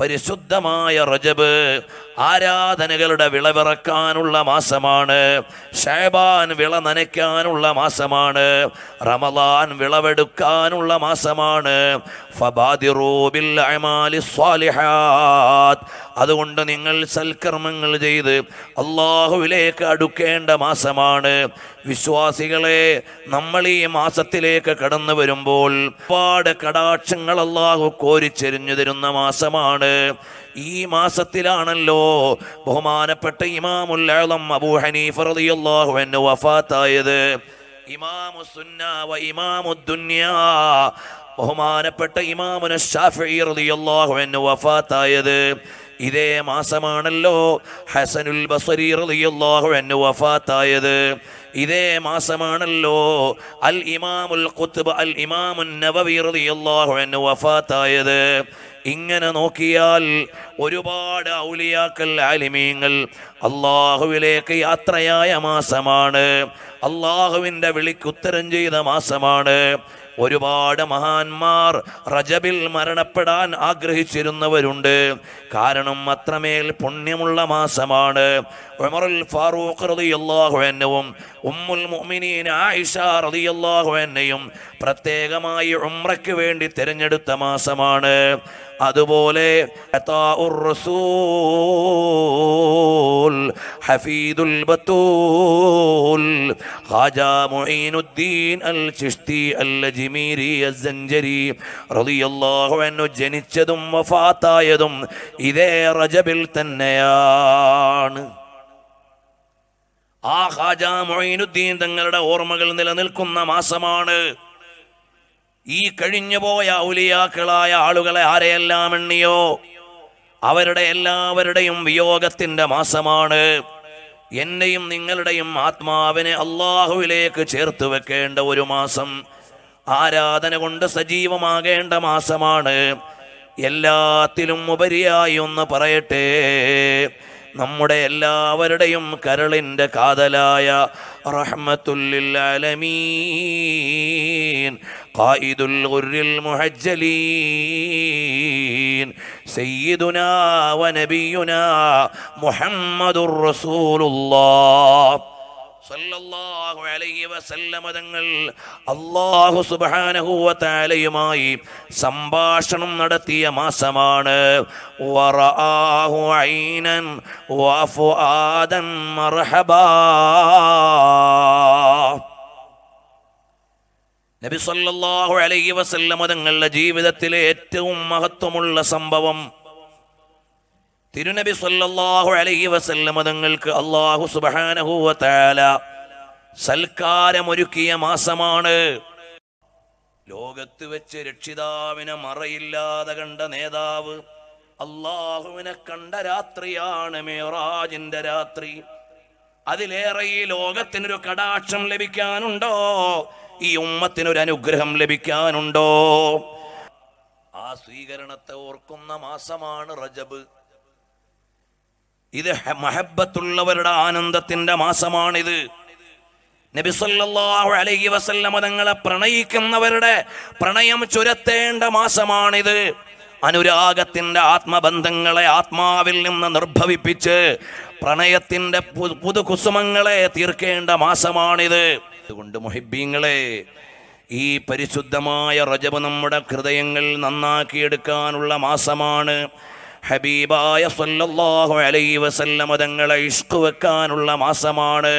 പരിശുദ്ധമായ റജബ് ആരാധനകളുടെ വിളവിറക്കാനുള്ള മാസമാണ് ഷേബാൻ വിള നനയ്ക്കാനുള്ള മാസമാണ് റമലാൻ വിളവെടുക്കാനുള്ള മാസമാണ് അതുകൊണ്ട് നിങ്ങൾ സൽക്കർമ്മങ്ങൾ ചെയ്ത് അള്ളാഹുവിലേക്ക് അടുക്കേണ്ട മാസമാണ് വിശ്വാസികളെ നമ്മൾ ഈ മാസത്തിലേക്ക് കടന്നു വരുമ്പോൾ ഒരുപാട് കടാക്ഷങ്ങൾ അള്ളാഹു കോരിച്ചെരിഞ്ഞു തരുന്ന മാസമാണ് ഈ മാസത്തിലാണല്ലോ ബഹുമാനപ്പെട്ട ഇമാമുൽ ആളം അബൂ ഹനീഫ റളിയല്ലാഹു അൻഹു വഫാത്തായത് ഇമാമു സുന്ന വ ഇമാമു ദുനിയാ ബഹുമാനപ്പെട്ട ഇമാമുന ഷാഫിഈ റളിയല്ലാഹു അൻഹു വഫാത്തായത് ഇതേ മാസമാണല്ലോ ഹസനുൽ ബസരി റളിയല്ലാഹു അൻഹു വഫാത്തായത് ഇതേ മാസമാണല്ലോ അൽ ഇമാമുൽ ഖുത്ബ് അൽ ഇമാമുൻ നബവി റളിയല്ലാഹു അൻഹു വഫാത്തായത് ഇങ്ങനെ നോക്കിയാൽ ഒരുപാട് ഔലിയാക്കൽ ആലിമീങ്ങൾ അള്ളാഹുവിലേക്ക് യാത്രയായ മാസമാണ് അള്ളാഹുവിൻ്റെ വിളിക്കുത്തരം ചെയ്ത മാസമാണ് ഒരുപാട് മഹാന്മാർ റജബിൽ മരണപ്പെടാൻ ആഗ്രഹിച്ചിരുന്നവരുണ്ട് കാരണം അത്രമേൽ പുണ്യമുള്ള മാസമാണ് ഉമറുൽ ഫാറൂഖ് ഉമ്മുൽ മുഅ്മിനീൻ പ്രത്യേകമായി ഉമ്രയ്ക്ക് വേണ്ടി തിരഞ്ഞെടുത്ത മാസമാണ് അതുപോലെ ഹഫീദുൽ ബത്തൂൽ ഖാജ മുഈനുദ്ദീൻ അൽ ചിഷ്തി അൽ അൻഹു ജനിച്ചതും വഫാത്തായതും ഇതേ റജബിൽ തന്നെയാണ് ആ ഖാജ മൊയ്നുദ്ദീൻ തങ്ങളുടെ ഓർമ്മകൾ നിലനിൽക്കുന്ന മാസമാണ് ഈ കഴിഞ്ഞുപോയ ഉലിയാക്കളായ ആളുകളെ ആരെയെല്ലാം എണ്ണിയോ അവരുടെ എല്ലാവരുടെയും വിയോഗത്തിന്റെ മാസമാണ് എന്നെയും നിങ്ങളുടെയും ആത്മാവിനെ അള്ളാഹുവിലേക്ക് ചേർത്ത് വെക്കേണ്ട ഒരു മാസം ആരാധന കൊണ്ട് സജീവമാകേണ്ട മാസമാണ് എല്ലാത്തിലും ഉപരിയായി ഒന്ന് പറയട്ടെ നമ്മുടെ എല്ലാവരുടെയും കരളിൻ്റെ കാതലായ റഹ്മത്തുല്ലിലമീൻ ഖായിദുൽ മുഹജ്ജലീൻ സയ്യിദുനാ മുഹമ്മദുർ സല്ലല്ലാഹു അലൈഹി വസല്ലമ തങ്ങൾ അല്ലാഹു സുബ്ഹാനഹു വ തആലയുമായി സംഭാഷണം നടത്തിയ മാസമാണ് വറാഹു ഐനൻ വഫുആദൻ മർഹബ നബി സല്ലല്ലാഹു അലൈഹി വസല്ലമ തങ്ങളുടെ ജീവിതത്തിലെ ഏറ്റവും മഹത്വമുള്ള സംഭവം തിരുനബി സല്ലല്ലാഹു അലൈഹി വസല്ലമ തങ്ങൾക്ക് അള്ളാഹു സുബഹാനഹുവ താല സൽക്കാരമൊരുക്കിയ മാസമാണ് ലോകത്ത് വെച്ച് രക്ഷിതാവിനെ മറയില്ലാതെ കണ്ട നേതാവ് അള്ളാഹുവിനെ കണ്ട രാത്രിയാണ് മേറാജിന്റെ രാത്രി അതിലേറെ ഈ ലോകത്തിനൊരു കടാക്ഷം ലഭിക്കാനുണ്ടോ ഈ ഉമ്മത്തിനൊരു അനുഗ്രഹം ലഭിക്കാനുണ്ടോ ആ സ്വീകരണത്തെ ഓർക്കുന്ന മാസമാണ് റജബ് ഇത് മഹബത്തുള്ളവരുടെ ആനന്ദത്തിന്റെ മാസമാണിത് നബിസല്ലാഹു അലൈഹി വസല്ലമ തങ്ങളെ പ്രണയിക്കുന്നവരുടെ പ്രണയം ചുരത്തേണ്ട മാസമാണിത് അനുരാഗത്തിന്റെ ആത്മബന്ധങ്ങളെ ആത്മാവിൽ നിന്ന് നിർഭവിപ്പിച്ച് പ്രണയത്തിന്റെ പുതുകുസുമങ്ങളെ തീർക്കേണ്ട മാസമാണിത് അതുകൊണ്ട് മൊഹിബീങ്ങളെ ഈ പരിശുദ്ധമായ റജബ് നമ്മുടെ ഹൃദയങ്ങൾ നന്നാക്കിയെടുക്കാനുള്ള മാസമാണ് ഹബീബായ സല്ലല്ലാഹു അലൈഹി വസല്ലമ തങ്ങളെ ഇഷ്കുവെക്കാനുള്ള മാസമാണ്